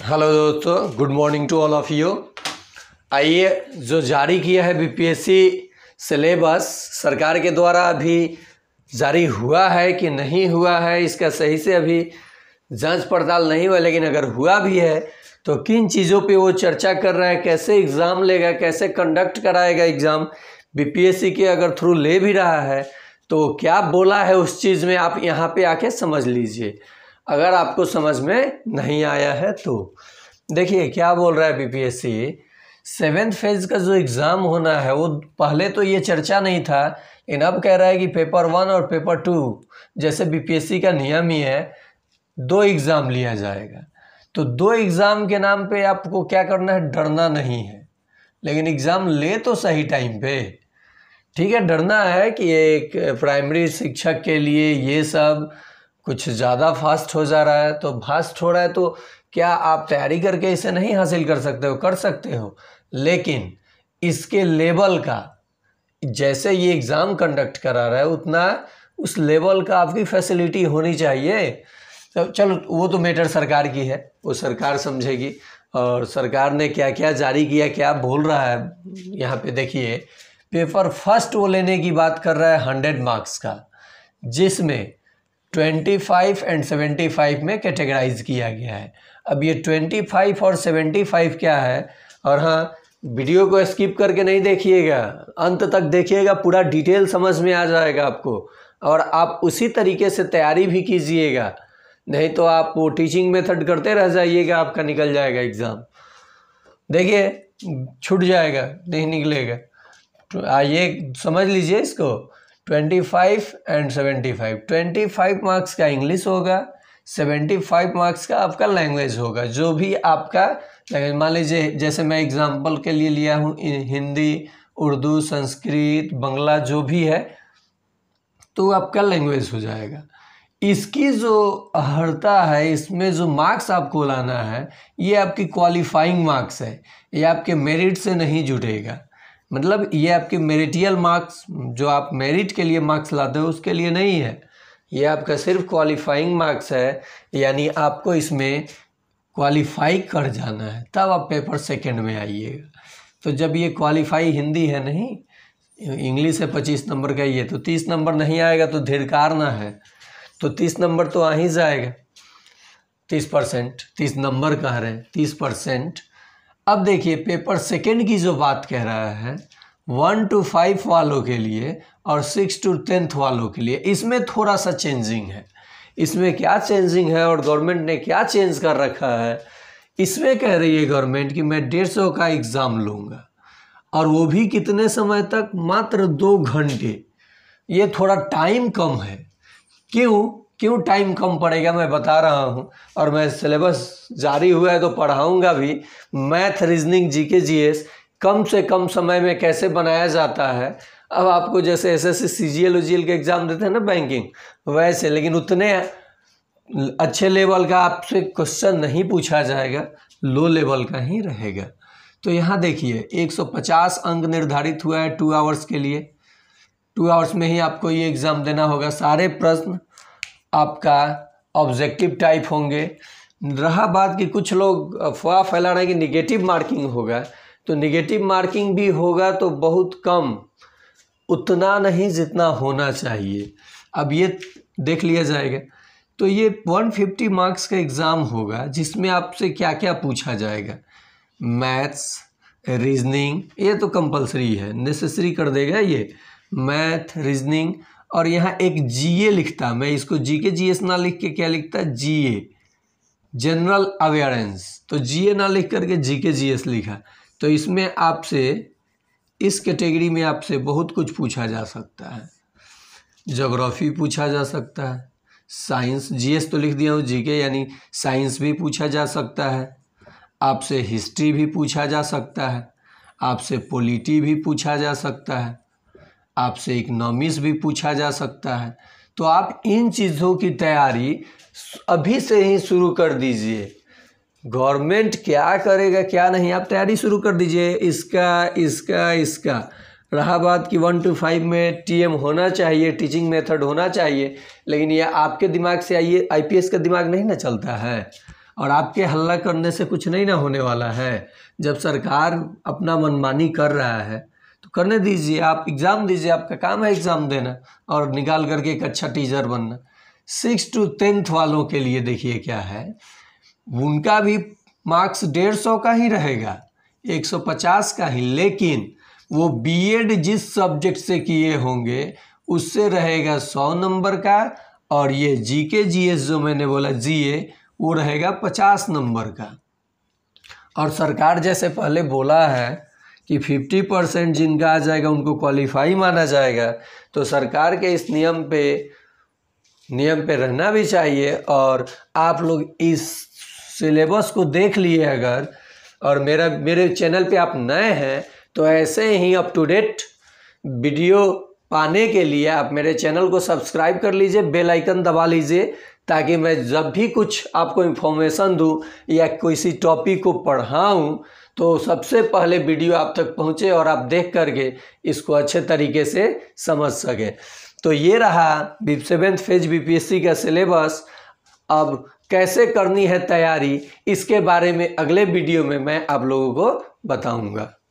hello दोस्तों good morning to all of you आइए जो जारी किया है बीपीएससी सिलेबस सरकार के द्वारा अभी जारी हुआ है कि नहीं हुआ है इसका सही से अभी जांच पड़ताल नहीं हुआ लेकिन अगर हुआ भी है तो किन चीज़ों पे वो चर्चा कर रहा है कैसे एग्ज़ाम लेगा कैसे कंडक्ट कराएगा एग्ज़ाम बीपीएससी के अगर थ्रू ले भी रहा है तो क्या बोला है उस चीज़ में आप यहाँ पे आके समझ लीजिए अगर आपको समझ में नहीं आया है तो देखिए क्या बोल रहा है बीपीएससी सेवेंथ फेज का जो एग्ज़ाम होना है वो पहले तो ये चर्चा नहीं था लेकिन अब कह रहा है कि पेपर वन और पेपर टू जैसे बीपीएससी का नियम ही है दो एग्ज़ाम लिया जाएगा तो दो एग्ज़ाम के नाम पे आपको क्या करना है डरना नहीं है लेकिन एग्ज़ाम ले तो सही टाइम पे ठीक है डरना है कि एक प्राइमरी शिक्षक के लिए ये सब कुछ ज़्यादा फास्ट हो जा रहा है तो फास्ट हो रहा है तो क्या आप तैयारी करके इसे नहीं हासिल कर सकते हो कर सकते हो लेकिन इसके लेवल का जैसे ये एग्ज़ाम कंडक्ट करा रहा है उतना उस लेवल का आपकी फैसिलिटी होनी चाहिए तो चलो वो तो मैटर सरकार की है वो सरकार समझेगी और सरकार ने क्या क्या जारी किया क्या बोल रहा है यहाँ पे देखिए पेपर फर्स्ट वो लेने की बात कर रहा है हंड्रेड मार्क्स का जिसमें twenty five and seventy five में कैटेगराइज किया गया है अब ये ट्वेंटी फाइव और सेवेंटी फाइव क्या है और हाँ वीडियो को स्किप करके नहीं देखिएगा अंत तक देखिएगा पूरा डिटेल समझ में आ जाएगा आपको और आप उसी तरीके से तैयारी भी कीजिएगा नहीं तो आप वो टीचिंग मेथड करते रह जाइएगा आपका निकल जाएगा एग्ज़ाम देखिए छूट जाएगा नहीं निकलेगा तो आइए समझ लीजिए इसको twenty five and seventy five twenty five marks का इंग्लिश होगा सेवेंटी फाइव मार्क्स का आपका लैंग्वेज होगा जो भी आपका लैंग्वेज मान लीजिए जैसे मैं एग्जाम्पल के लिए लिया हूँ हिंदी उर्दू संस्कृत बंगला जो भी है तो आपका लैंग्वेज हो जाएगा इसकी जो अहर्ता है इसमें जो मार्क्स आपको लाना है ये आपकी क्वालिफाइंग मार्क्स है ये आपके मेरिट से नहीं जुटेगा मतलब ये आपके मेरिटियल मार्क्स जो आप मेरिट के लिए मार्क्स लाते हो उसके लिए नहीं है ये आपका सिर्फ क्वालिफाइंग मार्क्स है यानी आपको इसमें क्वालिफाई कर जाना है तब आप पेपर सेकंड में आइएगा तो जब ये क्वालिफाई हिंदी है नहीं इंग्लिश है पच्चीस नंबर का ये तो तीस नंबर नहीं आएगा तो धिरकारना है तो तीस नंबर तो आ ही जाएगा तीस परसेंट तीस नंबर कह रहे हैं तीस परसेंट अब देखिए पेपर सेकेंड की जो बात कह रहा है वन टू फाइव वालों के लिए और सिक्स टू टेंथ वालों के लिए इसमें थोड़ा सा चेंजिंग है इसमें क्या चेंजिंग है और गवर्नमेंट ने क्या चेंज कर रखा है इसमें कह रही है गवर्नमेंट कि मैं डेढ़ सौ का एग्ज़ाम लूँगा और वो भी कितने समय तक मात्र दो घंटे ये थोड़ा टाइम कम है क्यों क्यों टाइम कम पड़ेगा मैं बता रहा हूँ और मैं सिलेबस जारी हुआ है तो पढ़ाऊँगा भी मैथ रीजनिंग जी के जी एस कम से कम समय में कैसे बनाया जाता है अब आपको जैसे S S C G L G L के एग्ज़ाम देते हैं ना बैंकिंग वैसे लेकिन उतने अच्छे लेवल का आपसे क्वेश्चन नहीं पूछा जाएगा लो लेवल का ही रहेगा तो यहाँ देखिए 150 अंक निर्धारित हुआ है टू आवर्स के लिए टू आवर्स में ही आपको ये एग्ज़ाम देना होगा सारे प्रश्न आपका ऑब्जेक्टिव टाइप होंगे रहा बात कि कुछ लोग अफवाह फैला रहे हैं कि निगेटिव मार्किंग होगा तो निगेटिव मार्किंग भी होगा तो बहुत कम उतना नहीं जितना होना चाहिए अब ये देख लिया जाएगा तो ये 150 मार्क्स का एग्ज़ाम होगा जिसमें आपसे क्या क्या पूछा जाएगा मैथ्स रीजनिंग ये तो कंपलसरी है नेसेसरी कर देगा ये मैथ रीजनिंग और यहाँ एक जीए लिखता मैं इसको जी के जी एस ना लिख के क्या लिखता जीए जनरल अवेयरेंस तो जीए ना लिख करके जी के जी एस लिखा तो इसमें आपसे इस कैटेगरी में आपसे बहुत कुछ पूछा जा सकता है जोग्राफ़ी पूछा जा सकता है साइंस जीएस तो लिख दिया हूँ जीके यानी साइंस भी पूछा जा सकता है आपसे हिस्ट्री भी पूछा जा सकता है आपसे पॉलिटी भी पूछा जा सकता है आपसे इकनॉमिक्स भी पूछा जा सकता है तो आप इन चीज़ों की तैयारी अभी से ही शुरू कर दीजिए गवर्नमेंट क्या करेगा क्या नहीं आप तैयारी शुरू कर दीजिए इसका इसका इसका रहा बात कि वन टू फाइव में टीएम होना चाहिए टीचिंग मेथड होना चाहिए लेकिन ये आपके दिमाग से आइए आईपीएस का दिमाग नहीं ना चलता है और आपके हल्ला करने से कुछ नहीं ना होने वाला है जब सरकार अपना मनमानी कर रहा है करने दीजिए आप एग्ज़ाम दीजिए आपका काम है एग्ज़ाम देना और निकाल करके एक अच्छा टीचर बनना सिक्स टू टेंथ वालों के लिए देखिए क्या है उनका भी मार्क्स डेढ़ सौ का ही रहेगा एक सौ पचास का ही लेकिन वो बीएड जिस सब्जेक्ट से किए होंगे उससे रहेगा सौ नंबर का और ये जी के जी एस जो मैंने बोला जी ए वो रहेगा पचास नंबर का और सरकार जैसे पहले बोला है कि 50 परसेंट जिनका आ जाएगा उनको क्वालिफाई माना जाएगा तो सरकार के इस नियम पे नियम पे रहना भी चाहिए और आप लोग इस सिलेबस को देख लिए अगर और मेरा मेरे चैनल पे आप नए हैं तो ऐसे ही अप टू डेट वीडियो पाने के लिए आप मेरे चैनल को सब्सक्राइब कर लीजिए बेल आइकन दबा लीजिए ताकि मैं जब भी कुछ आपको इन्फॉर्मेशन दूँ या किसी टॉपिक को पढ़ाऊँ तो सबसे पहले वीडियो आप तक पहुँचे और आप देख करके इसको अच्छे तरीके से समझ सकें तो ये रहा सेवेंथ फेज बीपीएससी का सिलेबस अब कैसे करनी है तैयारी इसके बारे में अगले वीडियो में मैं आप लोगों को बताऊंगा